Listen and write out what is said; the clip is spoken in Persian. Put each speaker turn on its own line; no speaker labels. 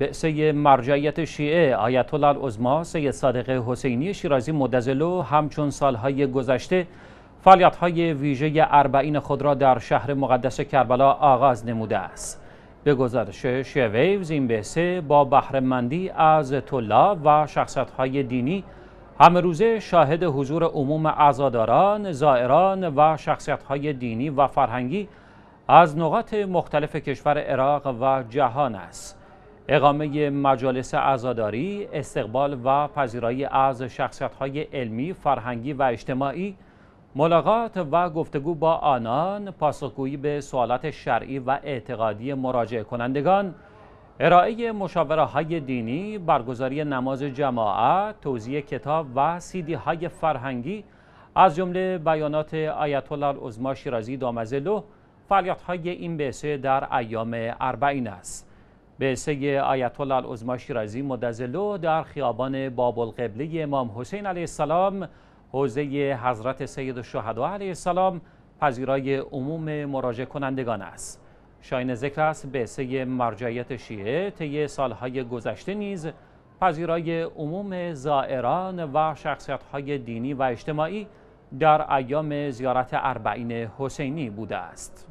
بعثه مرجعیت شیعه آیت الله العظما سید صادق حسینی شیرازی مدزلو همچون سالهای گذشته فعالیت های ویژه اربعین خود را در شهر مقدس کربلا آغاز نموده است به گزارش ویوز این بعثه با بهرهمندی از طلاب و شخصیت های دینی همه روزه شاهد حضور عموم عزاداران، زائران و شخصیت های دینی و فرهنگی از نقاط مختلف کشور عراق و جهان است. اقامه مجالس عزاداری، استقبال و پذیرایی از شخصیت‌های علمی، فرهنگی و اجتماعی، ملاقات و گفتگو با آنان، پاسخگویی به سوالات شرعی و اعتقادی مراجع کنندگان، ارائه مشاوره های دینی، برگزاری نماز جماعت، توزیع کتاب و سیدی های فرهنگی از جمله بیانات آیت الله شیرازی دامزلو فعالیت های این بحثه در ایام اربعین است. به سه آیت الله العظما شیرازی مدزلو در خیابان باب القبله امام حسین علیه السلام حوزه حضرت سید الشهدا علیه السلام پذیرای عموم مراجع کنندگان است شاین ذکر است به سه مرجعیت شیعه طی سالهای گذشته نیز پذیرای عموم زائران و شخصیتهای دینی و اجتماعی در ایام زیارت اربعین حسینی بوده است